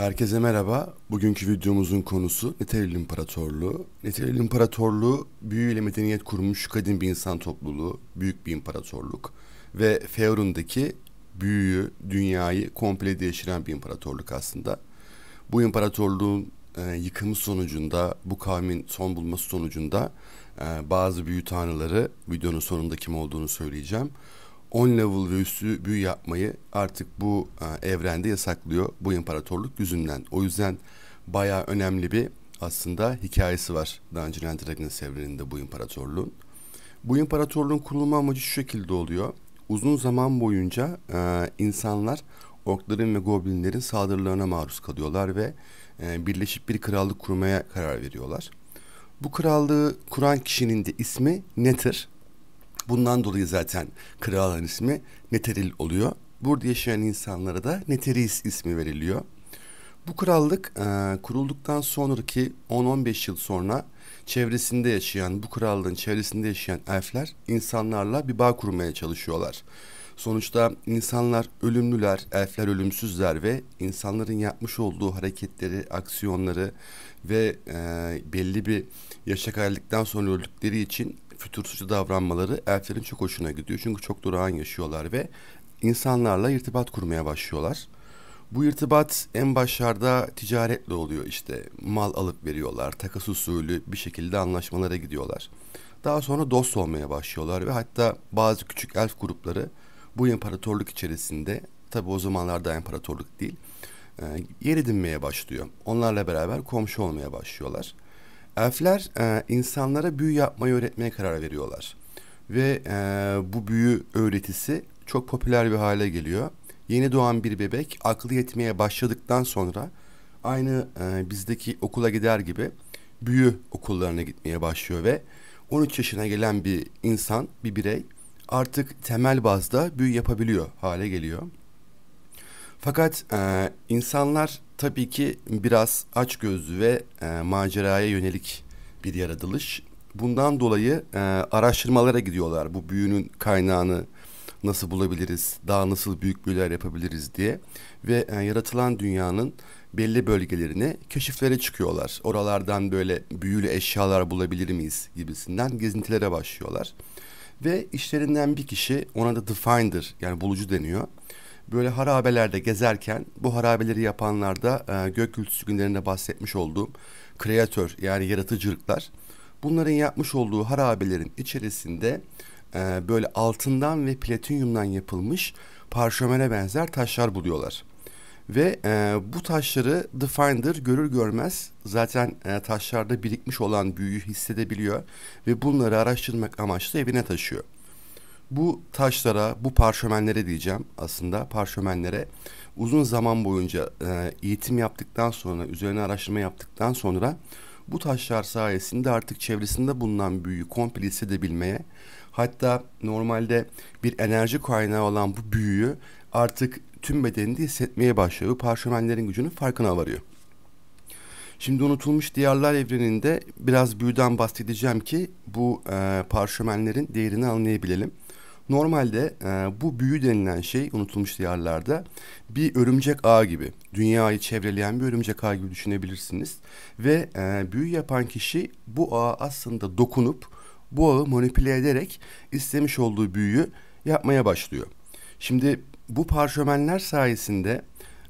Herkese merhaba. Bugünkü videomuzun konusu Neteril İmparatorluğu. Neteril İmparatorluğu büyüyle medeniyet kurmuş kadim bir insan topluluğu, büyük bir imparatorluk ve Feorun'daki büyüyü, dünyayı komple değiştiren bir imparatorluk aslında. Bu imparatorluğun e, yıkımı sonucunda, bu kavmin son bulması sonucunda e, bazı büyü tanrıları, videonun sonunda kim olduğunu söyleyeceğim 10 level ve üstü büyü yapmayı artık bu e, evrende yasaklıyor bu imparatorluk yüzünden. O yüzden bayağı önemli bir aslında hikayesi var Dungeons and Dragons evreninde bu imparatorluğun. Bu imparatorluğun kurulma amacı şu şekilde oluyor. Uzun zaman boyunca e, insanlar orkların ve goblinlerin saldırılarına maruz kalıyorlar ve e, birleşip bir krallık kurmaya karar veriyorlar. Bu krallığı kuran kişinin de ismi Nether Bundan dolayı zaten kralın ismi Neteril oluyor. Burada yaşayan insanlara da Neteris ismi veriliyor. Bu krallık e, kurulduktan sonraki 10-15 yıl sonra çevresinde yaşayan, bu krallığın çevresinde yaşayan elfler insanlarla bir bağ kurmaya çalışıyorlar. Sonuçta insanlar ölümlüler, elfler ölümsüzler ve insanların yapmış olduğu hareketleri, aksiyonları ve e, belli bir yaşa geldikten sonra öldükleri için fütursuzca davranmaları elflerin çok hoşuna gidiyor. Çünkü çok durağan yaşıyorlar ve insanlarla irtibat kurmaya başlıyorlar. Bu irtibat en başlarda ticaretle oluyor işte. Mal alıp veriyorlar, takas usulü bir şekilde anlaşmalara gidiyorlar. Daha sonra dost olmaya başlıyorlar ve hatta bazı küçük elf grupları bu imparatorluk içerisinde, tabi o zamanlarda imparatorluk değil, e, yer edinmeye başlıyor. Onlarla beraber komşu olmaya başlıyorlar. Elfler e, insanlara büyü yapmayı öğretmeye karar veriyorlar. Ve e, bu büyü öğretisi çok popüler bir hale geliyor. Yeni doğan bir bebek aklı yetmeye başladıktan sonra aynı e, bizdeki okula gider gibi büyü okullarına gitmeye başlıyor ve 13 yaşına gelen bir insan, bir birey artık temel bazda büyü yapabiliyor hale geliyor. Fakat e, insanlar tabii ki biraz açgözlü ve e, maceraya yönelik bir yaratılış. Bundan dolayı e, araştırmalara gidiyorlar. Bu büyünün kaynağını nasıl bulabiliriz, daha nasıl büyük büyüler yapabiliriz diye. Ve e, yaratılan dünyanın belli bölgelerine keşiflere çıkıyorlar. Oralardan böyle büyülü eşyalar bulabilir miyiz gibisinden gezintilere başlıyorlar. Ve işlerinden bir kişi ona da The Finder yani bulucu deniyor böyle harabelerde gezerken bu harabeleri yapanlarda e, gök gürültüsü günlerinde bahsetmiş olduğum kreatör yani yaratıcılıklar bunların yapmış olduğu harabelerin içerisinde e, böyle altından ve platinyumdan yapılmış parşömene benzer taşlar buluyorlar. Ve e, bu taşları The Finder görür görmez zaten e, taşlarda birikmiş olan büyüyü hissedebiliyor ve bunları araştırmak amaçlı evine taşıyor. Bu taşlara, bu parşömenlere diyeceğim aslında parşömenlere uzun zaman boyunca e, eğitim yaptıktan sonra, üzerine araştırma yaptıktan sonra bu taşlar sayesinde artık çevresinde bulunan büyüyü komple hissedebilmeye, hatta normalde bir enerji kaynağı olan bu büyüyü artık tüm bedeninde hissetmeye başlıyor. Parşömenlerin gücünün farkına varıyor. Şimdi unutulmuş diyarlar evreninde biraz büyüden bahsedeceğim ki bu e, parşömenlerin değerini anlayabilelim. Normalde e, bu büyü denilen şey unutulmuş diyarlarda bir örümcek ağ gibi, dünyayı çevreleyen bir örümcek ağ gibi düşünebilirsiniz. Ve e, büyü yapan kişi bu ağa aslında dokunup bu ağı manipüle ederek istemiş olduğu büyüyü yapmaya başlıyor. Şimdi bu parşömenler sayesinde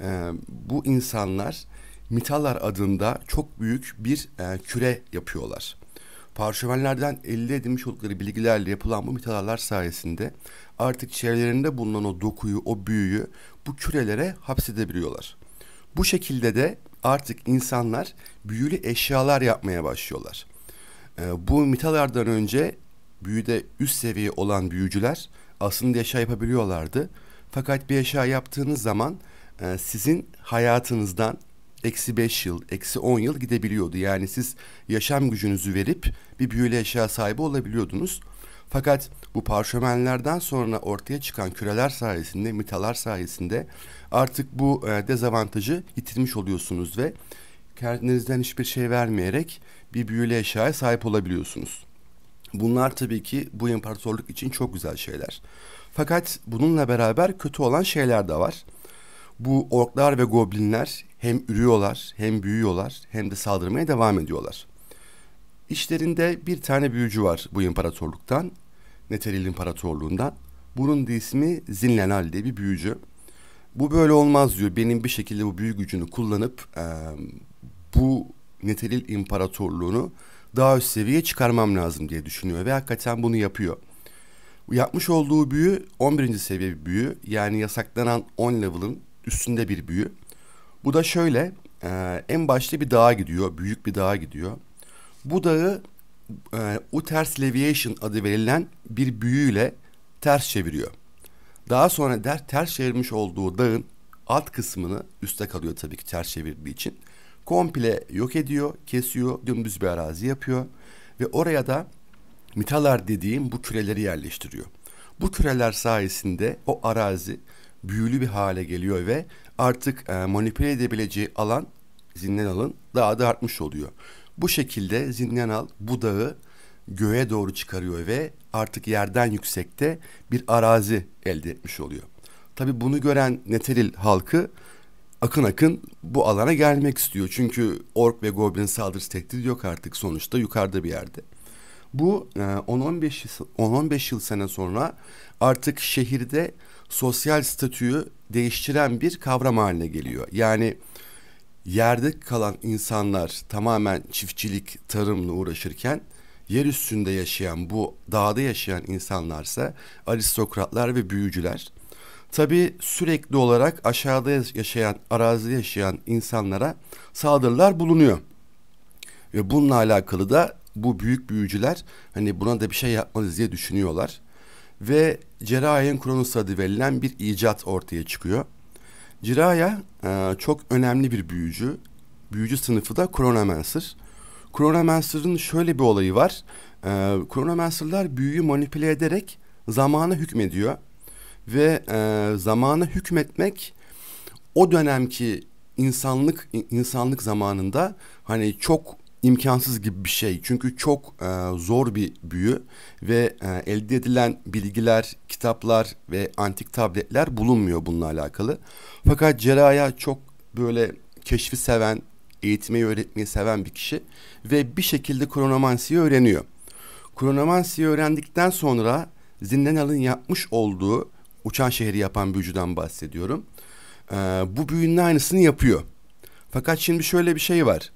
e, bu insanlar mitalar adında çok büyük bir e, küre yapıyorlar. Parşömenlerden elde edilmiş oldukları bilgilerle yapılan bu mitalarlar sayesinde artık çevrelerinde bulunan o dokuyu, o büyüyü bu kürelere hapsedebiliyorlar. Bu şekilde de artık insanlar büyülü eşyalar yapmaya başlıyorlar. Ee, bu mitalardan önce büyüde üst seviye olan büyücüler aslında eşya yapabiliyorlardı. Fakat bir eşya yaptığınız zaman e, sizin hayatınızdan eksi beş yıl, eksi on yıl gidebiliyordu. Yani siz yaşam gücünüzü verip bir büyülü eşya sahibi olabiliyordunuz. Fakat bu parşömenlerden sonra ortaya çıkan küreler sayesinde, mitalar sayesinde artık bu e, dezavantajı yitirmiş oluyorsunuz ve kendinizden hiçbir şey vermeyerek bir büyülü eşyaya sahip olabiliyorsunuz. Bunlar tabii ki bu imparatorluk için çok güzel şeyler. Fakat bununla beraber kötü olan şeyler de var. Bu orklar ve goblinler hem ürüyorlar, hem büyüyorlar, hem de saldırmaya devam ediyorlar. İşlerinde bir tane büyücü var bu imparatorluktan, Neteril İmparatorluğundan. Bunun da ismi Zinlenal diye bir büyücü. Bu böyle olmaz diyor. Benim bir şekilde bu büyü gücünü kullanıp e, bu Neteril İmparatorluğunu daha üst seviyeye çıkarmam lazım diye düşünüyor ve hakikaten bunu yapıyor. Yapmış olduğu büyü 11. seviye bir büyü. Yani yasaklanan 10 level'ın üstünde bir büyü. Bu da şöyle e, en başta bir dağa gidiyor. Büyük bir dağa gidiyor. Bu dağı e, Uters Leviation adı verilen bir büyüyle ters çeviriyor. Daha sonra der ters çevirmiş olduğu dağın alt kısmını üste kalıyor tabii ki ters çevirdiği için. Komple yok ediyor, kesiyor, dümdüz bir arazi yapıyor ve oraya da mitalar dediğim bu küreleri yerleştiriyor. Bu küreler sayesinde o arazi büyülü bir hale geliyor ve artık e, manipüle edebileceği alan Zinnenal'ın daha da artmış oluyor. Bu şekilde Zinnenal bu dağı göğe doğru çıkarıyor ve artık yerden yüksekte bir arazi elde etmiş oluyor. Tabi bunu gören Neteril halkı akın akın bu alana gelmek istiyor. Çünkü ork ve goblin saldırısı tehdidi yok artık sonuçta yukarıda bir yerde. Bu 10-15 e, yıl, 10-15 yıl sene sonra artık şehirde sosyal statüyü değiştiren bir kavram haline geliyor. Yani yerde kalan insanlar tamamen çiftçilik, tarımla uğraşırken yer üstünde yaşayan bu dağda yaşayan insanlarsa aristokratlar ve büyücüler. Tabi sürekli olarak aşağıda yaşayan, arazide yaşayan insanlara saldırılar bulunuyor. Ve bununla alakalı da bu büyük büyücüler hani buna da bir şey yapmalıyız diye düşünüyorlar ve Cerrahiye'nin Kronos adı verilen bir icat ortaya çıkıyor. Ciraya e, çok önemli bir büyücü. Büyücü sınıfı da Kronomancer. Kronomancer'ın şöyle bir olayı var. E, Kronomancer'lar büyüyü manipüle ederek zamana hükmediyor. Ve e, zamana hükmetmek o dönemki insanlık insanlık zamanında hani çok imkansız gibi bir şey. Çünkü çok e, zor bir büyü ve e, elde edilen bilgiler, kitaplar ve antik tabletler bulunmuyor bununla alakalı. Fakat Ceraya çok böyle keşfi seven, eğitmeyi öğretmeyi seven bir kişi ve bir şekilde kronomansiyi öğreniyor. Kronomansiyi öğrendikten sonra Zindanal'ın yapmış olduğu uçan şehri yapan büyücüden bahsediyorum. E, bu büyünün aynısını yapıyor. Fakat şimdi şöyle bir şey var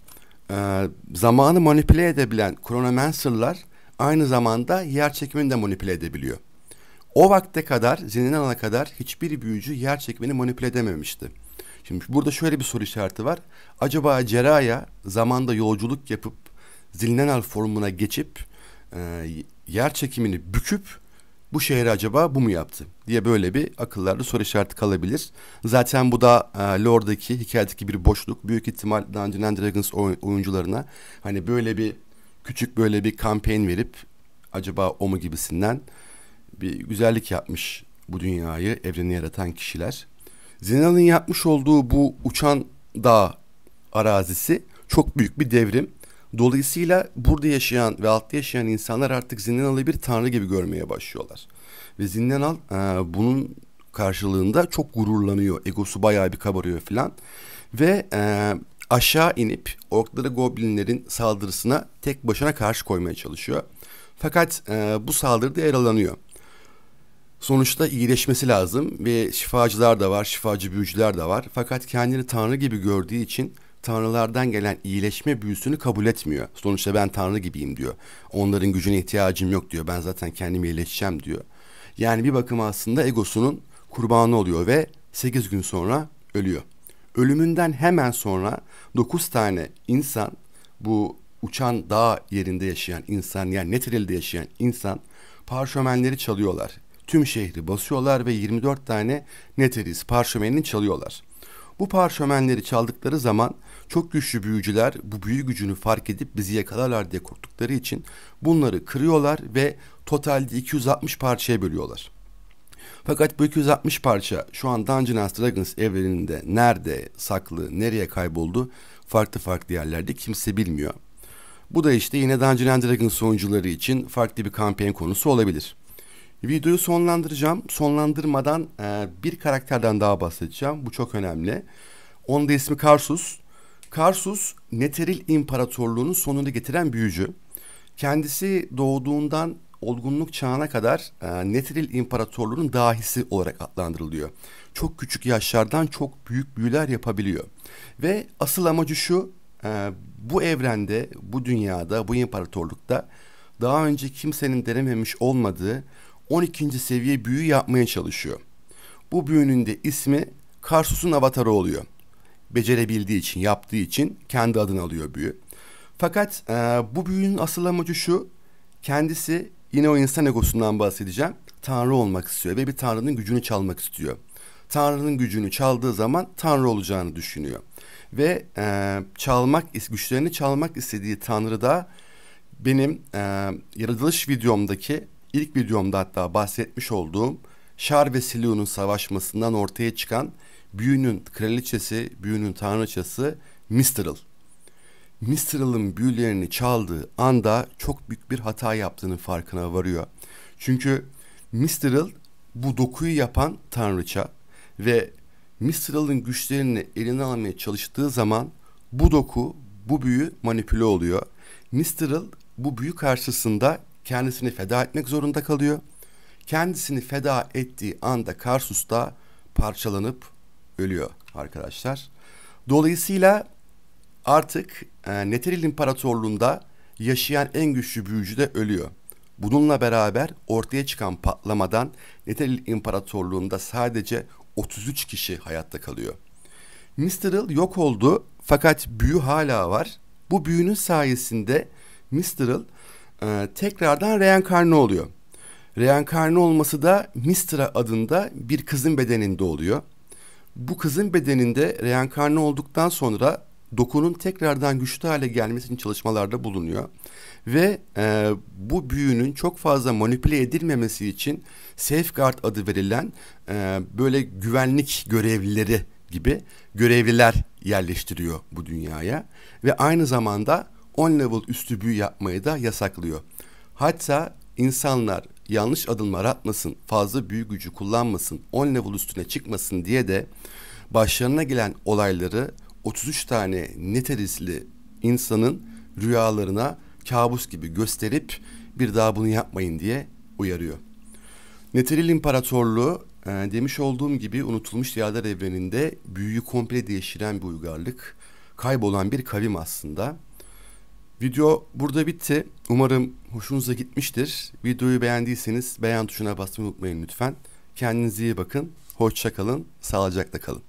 e, zamanı manipüle edebilen kronomancerlar aynı zamanda yer çekimini de manipüle edebiliyor. O vakte kadar, zinin alana kadar hiçbir büyücü yer çekimini manipüle edememişti. Şimdi burada şöyle bir soru işareti var. Acaba Ceraya zamanda yolculuk yapıp Zilinenal formuna geçip e, yer çekimini büküp bu şehri acaba bu mu yaptı diye böyle bir akıllarda soru işareti kalabilir. Zaten bu da e, lore'daki hikayedeki bir boşluk. Büyük ihtimal Dungeons and Dragons oyuncularına hani böyle bir küçük böyle bir kampanya verip acaba o mu gibisinden bir güzellik yapmış bu dünyayı evreni yaratan kişiler. Zinal'ın yapmış olduğu bu uçan dağ arazisi çok büyük bir devrim. Dolayısıyla burada yaşayan ve altta yaşayan insanlar artık Zinnenal'ı bir tanrı gibi görmeye başlıyorlar. Ve Zinnenal e, bunun karşılığında çok gururlanıyor. Egosu bayağı bir kabarıyor filan. Ve e, aşağı inip orkları goblinlerin saldırısına tek başına karşı koymaya çalışıyor. Fakat e, bu saldırıda yaralanıyor. Sonuçta iyileşmesi lazım ve şifacılar da var, şifacı büyücüler de var. Fakat kendini tanrı gibi gördüğü için tanrılardan gelen iyileşme büyüsünü kabul etmiyor. Sonuçta ben tanrı gibiyim diyor. Onların gücüne ihtiyacım yok diyor. Ben zaten kendim iyileşeceğim diyor. Yani bir bakıma aslında egosunun kurbanı oluyor ve 8 gün sonra ölüyor. Ölümünden hemen sonra 9 tane insan bu uçan dağ yerinde yaşayan insan yani Netril'de yaşayan insan parşömenleri çalıyorlar. Tüm şehri basıyorlar ve 24 tane Netrilis parşömenini çalıyorlar. Bu parşömenleri çaldıkları zaman çok güçlü büyücüler bu büyü gücünü fark edip bizi yakalarlar diye korktukları için bunları kırıyorlar ve totalde 260 parçaya bölüyorlar. Fakat bu 260 parça şu an Dungeons Dragons evreninde nerede saklı, nereye kayboldu farklı farklı yerlerde kimse bilmiyor. Bu da işte yine Dungeons Dragons oyuncuları için farklı bir kampanya konusu olabilir. Videoyu sonlandıracağım. Sonlandırmadan e, bir karakterden daha bahsedeceğim. Bu çok önemli. Onun da ismi Karsus. Karsus, Neteril İmparatorluğu'nun sonunu getiren büyücü. Kendisi doğduğundan olgunluk çağına kadar e, Netril İmparatorluğu'nun dahisi olarak adlandırılıyor. Çok küçük yaşlardan çok büyük büyüler yapabiliyor. Ve asıl amacı şu, e, bu evrende, bu dünyada, bu imparatorlukta daha önce kimsenin denememiş olmadığı 12. seviye büyü yapmaya çalışıyor. Bu büyünün de ismi Karsus'un avatarı oluyor becerebildiği için, yaptığı için kendi adını alıyor büyü. Fakat e, bu büyünün asıl amacı şu, kendisi yine o insan egosundan bahsedeceğim, tanrı olmak istiyor ve bir tanrının gücünü çalmak istiyor. Tanrının gücünü çaldığı zaman tanrı olacağını düşünüyor. Ve e, çalmak güçlerini çalmak istediği tanrı da benim e, yaratılış videomdaki ilk videomda hatta bahsetmiş olduğum Şar ve Silion'un savaşmasından ortaya çıkan büyünün kraliçesi, büyünün tanrıçası Mistral. Mistral'ın büyülerini çaldığı anda çok büyük bir hata yaptığının farkına varıyor. Çünkü Mistral bu dokuyu yapan tanrıça ve Mistral'ın güçlerini eline almaya çalıştığı zaman bu doku, bu büyü manipüle oluyor. Mistral bu büyü karşısında kendisini feda etmek zorunda kalıyor. Kendisini feda ettiği anda Karsus da parçalanıp ölüyor arkadaşlar. Dolayısıyla artık e, Neteril İmparatorluğu'nda yaşayan en güçlü büyücü de ölüyor. Bununla beraber ortaya çıkan patlamadan Neteril İmparatorluğu'nda sadece 33 kişi hayatta kalıyor. Mistral yok oldu fakat büyü hala var. Bu büyünün sayesinde Mistral e, tekrardan reenkarne oluyor. Reenkarne olması da Mistra adında bir kızın bedeninde oluyor bu kızın bedeninde reenkarne olduktan sonra dokunun tekrardan güçlü hale gelmesi için çalışmalarda bulunuyor. Ve e, bu büyünün çok fazla manipüle edilmemesi için safeguard adı verilen e, böyle güvenlik görevlileri gibi görevliler yerleştiriyor bu dünyaya. Ve aynı zamanda on level üstü büyü yapmayı da yasaklıyor. Hatta insanlar yanlış adımlar atmasın, fazla büyük gücü kullanmasın, 10 level üstüne çıkmasın diye de başlarına gelen olayları 33 tane nitelisli insanın rüyalarına kabus gibi gösterip bir daha bunu yapmayın diye uyarıyor. Neteril İmparatorluğu e, demiş olduğum gibi unutulmuş diyarlar evreninde büyüyü komple değiştiren bir uygarlık. Kaybolan bir kavim aslında. Video burada bitti. Umarım hoşunuza gitmiştir. Videoyu beğendiyseniz beğen tuşuna basmayı unutmayın lütfen. Kendinize iyi bakın. Hoşça kalın. Sağlıcakla kalın.